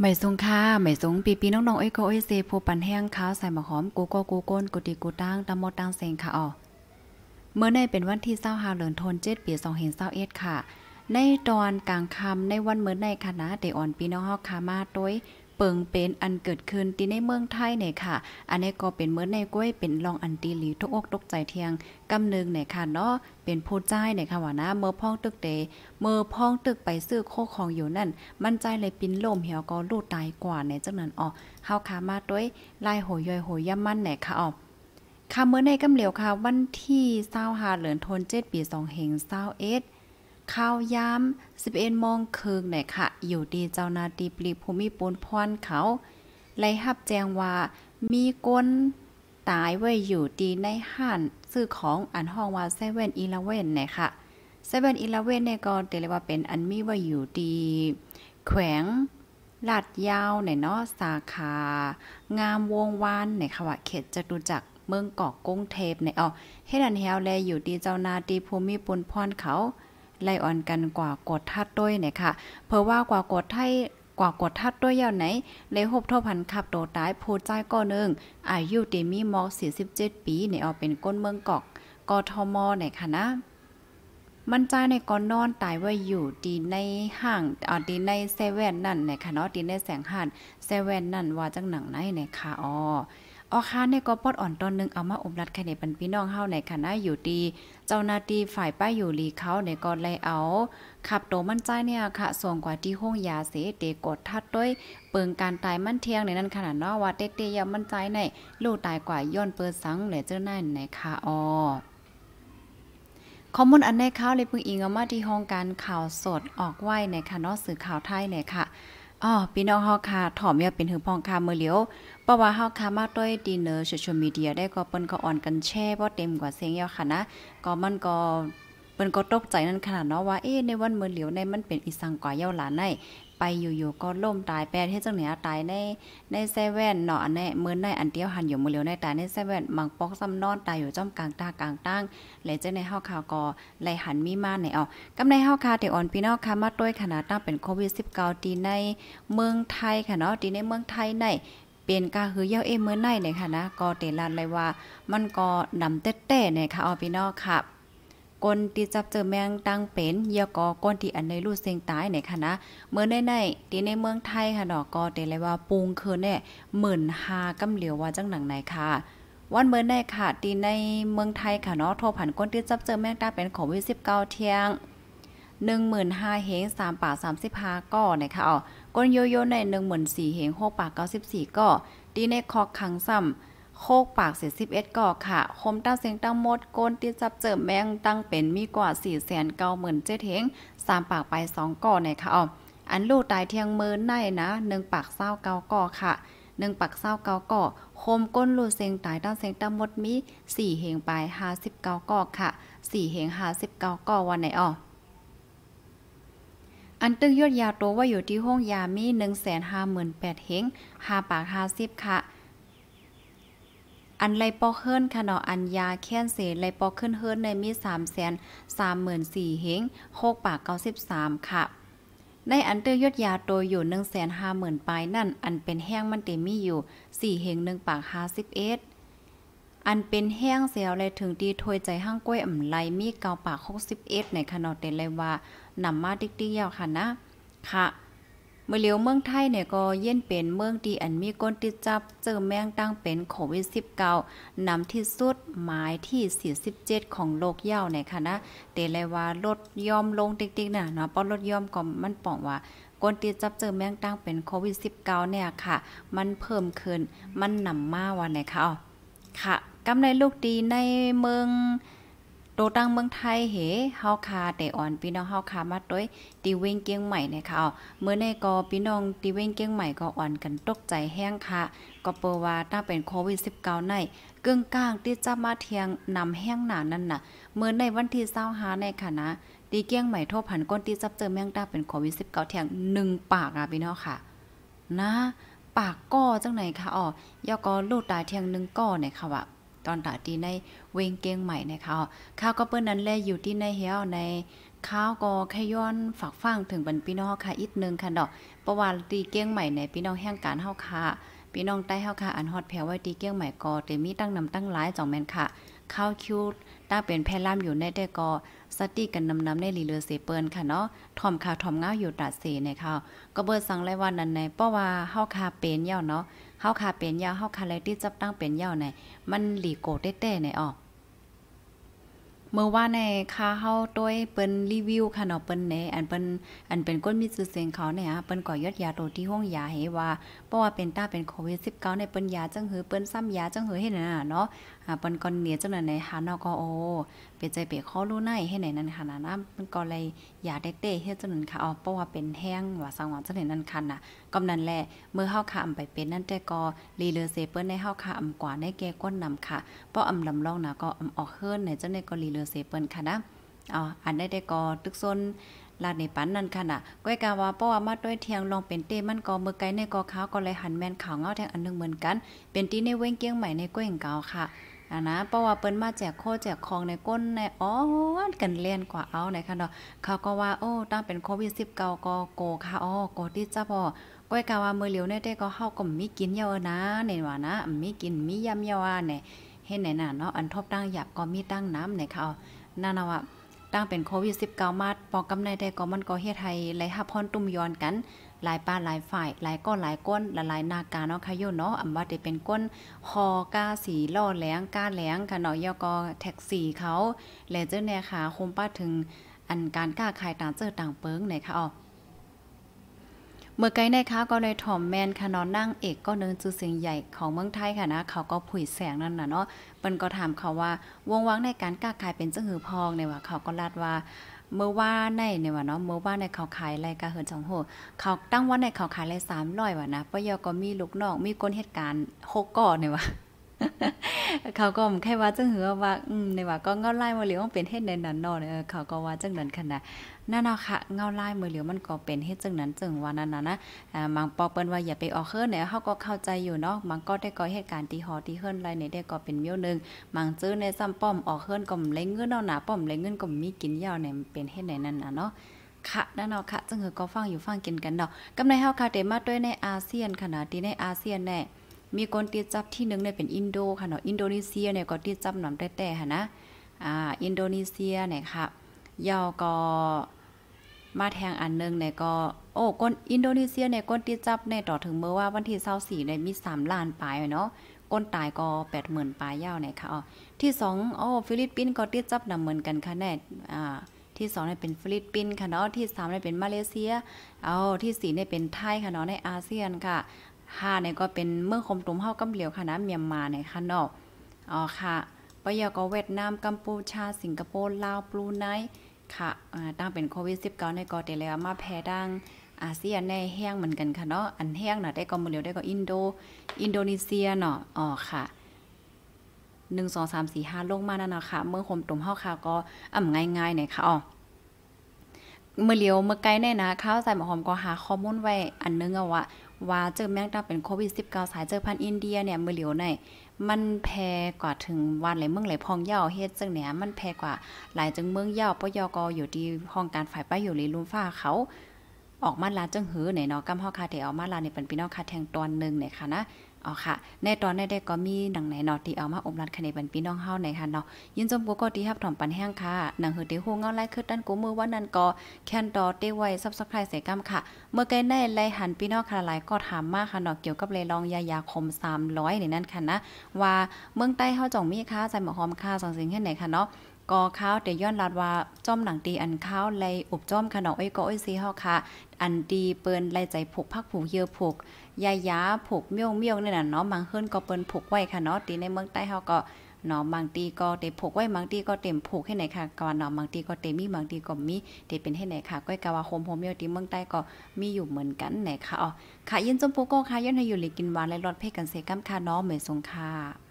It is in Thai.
ไม่สงค่าไม่สงปีปีน้องๆเอ้ยโกเอ้ยเซผู้ปันแห้งขาวใส่หมะหอมกูโก้กูโก้นกูตีกูตั้งตะมดตั้งเซงค่ะอ๋อเมื่อในเป็นวันที่เศร้าฮาเหลือนทนเจ็ดปีสองเห็นเศร้าเอ็ดค่ะ ในตอนกลางคำในวันเมื่อในคณะเดออนปีน้องฮอกคามาต้วยเปิงเป็นอันเกิดขึ้นที่ในเมืองไทยเนี่ยค่ะ อันนี้ก็เป็นเมื่อในก้วยเป็นลองอันตีหลีทุกอกตกใจเทียงกำเนึงเนี่ยค่ะเนาะเป็นผู้ใจเนี่ยค่ะว่านะ เมื่อพ้องตึกเตเมื่อพ้องตึกไปซื้อโคของอยู่นั่น มั่นใจเลยปิ้นลมเหี่ยวก็ลูดตายกว่าเนี่ยจังนั้นอ๋อเฮาขามาด้วยลายหอยย่อยหอยย่ำมั่นเนี่ยค่ะอ๋อค่ะเมื่อในกำเหลียวค่ะ วันที่เศร้าหาเหลือนทนเจ็ดปีสองเหง็ดข้าวย้ำสิบเอ็นมองคืนไหนค่ะ อยู่ดีเจ้านาตีปลีภูมิปูนพรเขาไล่หับแจงว่า มีก้นตายไว้อยู่ดีในห้านซื้อของอันห้องว่าเซเว่นอีเลเว่นไหนค่ะเซเว่นอีเลเว่นเนี่ยก็เรียกว่าเป็นอันมีไว้อยู่ดีแขวงลาดยาวไหนเนาะสาขา งามวงวานไหนค่ะว่าเขตจตุจักรเมืองเกาะกุ้งเทพไหนอ๋อเฮดอันเฮลแลอยู่ดีเจ้านาตีภูมิปนพรเขาไล่อ่อนกันกว่ากดทัดด้วยเนี่ยค่ะ เพราะว่ากว่ากดให้กว่ากดทัดด้วยยาวไหนเลหบทพันขับโตตายผู้ใจก้อนหนึ่ง อายุเตมีมอก47ปี ในเอาเป็นก้นเมืองกอก กทมในค่ะนะ มันใจในก้อนนอนตายว่าอยู่ดีในห้างอ่าดีในเซเว่นนั่นในค่ะเนาะดีในแสงหันเซเว่นนั่นว่าจังหนังไหนในค่ะอ๋อออคาในก็ปอดอ่อนตอนนึงเอามาอมรัดไข่ในปันพี่น้องเฮาในคณะอยู่ดี เจ้านาทีฝ่ายป้ายอยู่ ลีเขาในก็เลยเอา ขับโตมั่นใจเนี่ย ค่ะส่งกว่าที่ห้องยาเสเตกดทัดด้วย เปิงการตายมั่นเทียงในนั้นขนาดนอว่าเตเตยามั่นใจในลูกตายกว่าย้อนเปิดสังเหลือเจ้าหน้าในคาออข้อมูลอันในข่าวเลยเพิ่งอิงเอามาที่ห้องการข่าวสดออกไว้ในคณะนอสื่อข่าวไทยเนยค่ะอ๋อพี่น้องเฮาค่ะถ่อมเยาเป็นหือพองค่ะมือเหลียวเพราะว่าเฮาค่ะมาต้วยดีเนอร์โซเชียลมีเดีย ได้ก็เปิ้นก็อ่อนกันแช่บ่เต็มกว่าเสียงยาค่ะนะ ก็มันก็ เปิ้นก็ตกใจนั่นขนาดเนาะว่าเอ๊ะในวันมือเหลียวในมันเป็นอีสังก่ายเยาหลานในไปอยู่ๆก็ล่มตายแปดเฮ็ดจังเหนือตายในในเซเว่นเนาะในมื้อในอันเดียวหันอยู่มื้อเร็วในตายในเซเว่นมังปอกซ้ำนอนตาย อยู่จ้อมกลางตากลางตั้ง และจ้าในเฮาข่าวก็ไหลหันมีมาในออกำในเฮาค่ะที่อ่อนพี่น้องค่ะมาต้วยขนาดตั้งเป็นโควิด19ตีในเมืองไทยค่ะเนาะตีในเมืองไทยใน เป็นกาหือเย้าเอเมื่อไนเนี่ยค่ะนะก็เตลันเลยว่า มันก็นำเต้ๆเนี่ยค่ะออพี่น้องค่ะก้นที่จับเจอแมงตั้งเป็นยากอก้นที่อันในรูดเสียงตายไหนคณะนะเมื่อในในที่ในเมืองไทยค่ะดอกก็เตเลยว่าปูงคืนเนี่ยหมื่นหากำเหลียวว่าจังหนังไหนค่ะ วันเมื่อในค่ะตีในเมืองไทยค่ะเนาะโทรผ่านก้นที่จับเจอแมงตาเป็นของวิสิบเก้าเที่ยงหนึ่งหมื่นห้าเฮงสามปากสามสิบห้าก่อนะคะอ๋อก้นโยโย่ในหนึ่งหมื่นสี่เฮงหกปากเก้าสิบสี่ก่อตีในคอกขังซ้ำโคกปากเสียสิบเอ็ดก่อค่ะ คมตั้งเสียงตั้งมดโกนติดจับเจิมแมงตั้งเป็นมีกว่าสี่แสนเก้าหมื่นเจ็ดเฮงสามปากไปสองก่อในค่ะอ๋ออันลูกตายเทียงเมินในนะหนึ่งปากเศร้าเก้าก่อค่ะหนึ่งปากเศร้าเก้าก่อคมก้นลูเสียงตายตั้งเสียงตั้งมดมีสี่เหงไปห้าสิบเก้าก่อค่ะสี่เหงห้าสิบเก้าก่อวันไหนอ่ออันตึ้งยอดยาตัวว่าอยู่ที่ห้องยามีหนึ่งแสนห้าหมื่นแปดเฮงห้าปากห้าสิบค่ะอันไรปอกเฮิรนค่ะเนาะอันยาแค้นเสนไรปอกขึ้นเฮิรนในมีสามแสนสามหมื่นสี่เฮงโคกปากเก้าสิบสามค่ะ ในอันเตอร์ยดยาโตอยู่หนึ่งแสนห้าหมื่นปลายนั่น อันเป็นแห้งมันเตมีอยู่สี่เฮงหนึ่งปากห้าสิบเอ็ดอันเป็นแห้งเสียวเลยถึงดีถวยใจห้างกล้วยอ่ำไรมีเกาปากหกสิบเอ็ดในขนาดเต็มเลยว่านำมาติ๊กๆยาวค่ะนะค่ะเมื่อเลี้ยวเมืองไทยเนี่ย ก็เย็นเป็นเมืองที่อันมีก้นติดจับเจอแมงตั้งเป็นโควิด -19 นำที่สุดหมายที่47ของโลกยาวในค่ะนะเตเลว่าลดยอมลงติ๊กๆนะเนาะป้อลดยอมก็มันป่องว่าก้นติดจับเจอแมงตั้งเป็นโควิด -19 เนี่ยค่ะ มันเพิ่มขึ้นมันนำมาวันไหนคะค่ะ กำไรลูกดีในเมืองโตตั้งเมืองไทยเหเฮาคาแต่อ่อนพี่น้องเฮาคามาด้วยตีเวงเกียงใหม่นะคะเมื่อในก็พี่น้องตีเวงเกียงใหม่ก็อ่อนกันตกใจแห้งค่ะ ก็เปว่าตั้งเป็นโควิด -19 ในกึ่งกลางที่จะมาเทียงนำแห้งหนานั่นน่ะเมื่อในวันที่25ในค่ะนะตีเกียงใหม่โทษผันก้นที่จับเจอแมงดาเป็นโควิด -19 เทียง1ปากอ่ะพี่น้องค่ะนะปากก้อจังไหนคะอ๋อยอก็ลูกตายเทียง1ก้อเนี่ยค่ะว่าตอนตาตีในเวงเกียงใหม่นะคะ ข้าวก็เปิ้นนั้นแลอยู่ที่ในเฮียวใน ข้าวก็แค่ย้อนฝากฟังถึงบรรพี่น้องค่ะอีกนึงค่ะดอกประวัติตีเกียงใหม่ในพี่น้องแห่งการเฮาค่ะพี่น้องใต้เฮาค่ะอันฮอดแผวไว้ตีเกียงใหม่ก็เตมีตั้งนำตั้งหลายจองแม่นค่ะ ข้าวคิวตั้งเป็นแพล่ามอยู่ในแต่ก็สติกันนำนำในลีเลอเสเปิลค่ะเนาะถ่อมข่าวถ่อมเงาอยู่ตัดเสในข่าวก็เบิดสั่งเลยว่านั้นในเพราะว่าเฮาคาเป็นเยาาเนาะข้าคาเป็นยาวข้าคาไรที่จับตั้งเป็นยาวในมันหลีโกเต้ๆในออกเมื่อว่าในคาเฮาต้วยเปิ้นรีวิวค่ะเนาะเปิ้นในอันเปิ้นอันเป็นก้นมีชื่อเสียงเขาเนี่ยเปิ้นก่อยอดยาตัวที่ห้องยาให้ว่า เพราะว่าเป็นต้าเป็นโควิด19ในเปิ้นยาจังหือเปิ้นซ้ำยาจังหือให้น่ะเนาะหาปนก่อนเนียจังนั้นในหานอกโอเปใจเปข้อรู้ในให้ไหนนั้นค่ะนะนะมันก็เลยอย่าเด็เต้เฮ็ดจังนั้นค่ะอ๋อเพราะว่าเป็นแห้งว่าสังวรจังนั้นนั่นค่ะนะก็นั่นแหละเมื่อเฮาค่ะอำไปเป็นนั่นแต่ก็รีเลอร์เซเปิ้ลในเฮาค่ะอำกว่าในแก่ก้นนำค่ะเพราะอำลำลองนะก็อำออกเฮิรนในจังหน่อยก็รีเลอร์เซเปิ้ลค่ะนะอ๋ออันได้แต่ก็ตึกซน ลาดในปันนั่นค่ะนะก้อยกาว่าเพราะว่ามาด้วยเทียงลองเป็นเต้มันก็เมื่อไกลในกอขาวก็เลยหันแมนขาวเงาแทงอันนึงเหมือนกันเป็นตีในเว้งเกี้ยงใหม่ในก้อยเก่าค่ะอ่ะนะเพราะว่าเปิ้นมาแจกโค แจกของในก้นใน อ๋อกันเลียนกว่า เอาในคัะเนาะเขาก็ว่า โอ้ตั้งเป็นโควิด19ก็โกค่ะอ๋อโกทิ่จ้าพอก้อยกาว่ามือเหลียวในแต่ก็เฮาก็มีกินเยอะนะ ในี่ยว่านะมีกินมียำเยอะเนี่ยเห็นไหนน่ะเนาะ อันทบตั้งหยับก็มีตั้งน้ำในเขานั่นน่ะว่าตั้งเป็นโควิด19มาปอกกำในแต่ก็มันก็เฮ็ดให้ไหลหับพรตุ้มยอนกันหลายป้าหลายฝ่ายหลายก้นหลายก้นละลายนาการเนาะค่ะโยเนาะอำว่าจะเป็นก้นฮอก้าสีล่อแหลงก้าแหลงค่ะเนาะยอกอแท็กซี่เขาแลเจราแน่ยค่ะคมป้าถึง อันการก้าขายต่างเจอต่างเปิงไหนค่ะอ๋อเมื่อไกลในค้าก็ในถ่อมแมนค่ะนอนนั่งเอกก็เนินจูเสียงใหญ่ของเมืองไทยค่ะนะเขาก็ผุยแสงนั่นน่ะเนาะเปิ้นก็ถามเขาว่าวงวังในการกล้าขายเป็นเจ้าหือพองในว่าเขาก็ลาดว่าเมื่อว่าในในว่าเนาะเมื่อว่าในเขาขายไรกะเหินสองโหเขาตั้งว่าในเขาขายไรสามร้อยว่ะนะปยอก็มีลูกน้องมีก้นเหตุการณ์หกก่อในว่าเขาก็แค่ว่าจังหือว่าในว่าก็เงาไล่มาเหลียวเป็นเทศในนั้นเนอะเขาก็ว่าจังนั้นขนาดนั่นเอาค่ะเงาลายมือเหลียวมันก็เป็นเฮ็ดจังนั้นจึงวันนั้นนะนะมังปอเปิ้นว่าอย่าไปออกเฮิรนเนี่ยเฮาก็เข้าใจอยู่เนาะมังก็ได้ก่อเหตุการณ์ที่หอที่เฮิรนไรเนี่ยได้ก่อเป็นเมี้ยวนึง มังจื้อในซ้ำป้อมออกเฮิรนก็มเล้เงินเนาะหนาป้อมเล้งเงินก็มีกินยาวเนี่ยเป็นเฮ็ดไหนนั่นน่ะเนาะค่ะนั่นเนาะค่ะจึงเือก็ฟังอยู่ฟังกินกันเนาะกำในเฮาค่ะเตมาด้วยในอาเซียนขนาดที่ในอาเซียนแน่มีคนติดจับที่หนึ่งเนี่ยเป็นอินโดค่ะเนาะอินโดนีเซียเนี่ยก็ติดจับนำแต่ๆค่ะนะอ่าอินโดนีเซียเนี่ยค่ะยาวก็มาแทงอันนึงในก็โอ้ก้นอินโดนีเซียในก้นที่จับในต่อถึงเมื่อว่าวันที่เศร้าสี่ในมีสามล้านปลายเนาะก้นตายก็แปดหมื่นปลายยาวในค่ะอ๋อที่สองโอ้ฟิลิปปินส์ก็ติดจับนำเหมือนกันค่ะแน่อ่าที่สเนี่ยเป็นฟิลิปปินส์ค่ะเนาะที่สเนี่ยเป็นมาเลเซียเอาที่สเนี่ยเป็นไทยค่ะเนาะในอาเซียนค่ะหเนี่ยก็เป็นเมื่อคมตุ้มเฮากำเหลียวค่ะนะเมียนมาในค่ะเนาะอ๋อค่ะปยก็เวียดนามกัมพูชาสิงคโปร์ลาวปลูไนค่ะตั้งเป็น โควิด -19 ในกอเตเลยมาแพ้ดังอาเซียนในแห้งเหมือนกัน ค่ะ เนาะ อันแห้งน่ะได้กอมเลียวได้ก็ อินโด อินโดนีเซีย เนาะ อ๋อค่ะหนึ่งสองสามสี่ห้าลงมานั่นนะคะ เมื่อคมตุ่มห้าค่ะก็ อ่ำง่ายๆหน่อยค่ะอ๋อเมื่อเลียวเมื่อไกลแน่นะ ข้าวใส่หมอหอมก็หาข้อมูลไว้อันนึงอะวะว่าเจอแมงดาเป็นโควิด -19 สายเจอพันอินเดียเนี่ยมือเหลียวใน มันแพร่กว่าถึงวันไหลเมืองไหลพองเย่าเฮ็ดจังเนี่ยมันแพร่กว่า หลายจังเมืองเย่าปยกอยู่ดีห้องการฝ่ายป้ายอยู่ลีลุมฟ้าเขา ออกมาลาจังหือเนี่ยเนาะกัมพฮาคาเดออกมาลาในเป็นพี่น้องคาแทงตอนหนึ่งเนี่ยค่ะนะอ๋ค่ะในตอนในได้ก็มีหนังไหนเนาะที่เอามาอมรันคะแนนบันพี่น้องเฮาในค่ะเนาะยินจมกูก็ทีครับถ่อมปันแห้งค่ะ หนังเฮือเตหู้เงาไล่คือดันกูมือว่านันก็แคนดอเตไว้ซับสไครต์เสกำค่ะ เมื่อไกลในไล่หันพี่น้องค่ะหลายก็ถามมาค่ะเนาะเกี่ยวกับเลยลองยายาคม300ในนั้นค่ะนะ ว่าเมืองใต้เฮาจ่องมีค่ะใส่หมอหอมค่ะสองสิ่งแค่ไหนค่ะเนาะกอข้าวแต่ย้อนลาดว่าจ้อมหลังตีอันเข้าวไลอบจ้อมขนมอ้อยก็อ้อยซีฮอค่ะ อันดีเปิ้นไลใจผูกพักผูกเยือผูกยายาผูกเมี้ยวเมี้ยวนี่นะเนาะบางเฮิรนก็เปิ้นผูกไว้ค่ะเนาะตีในเมืองใต้เฮาก็เนาะบางตีก็เต็มผูกไว้บางตีก็เต็มผูกให้ไหนค่ะกว่าเนาะบางตีก็เต็มมีบางตีก็มีเต็มเป็นให้ไหนค่ะก้อยกว่าโฮมโฮมเมียวตีเมืองใต้ก็มีอยู่เหมือนกันไหนค่ะอ๋อค่ะยินจมปูโก็ค่ะยินให้อยู่เลยกินหวานและรสเพ่กันเซกัมค่ะเนาะเหมือนสงค่ะ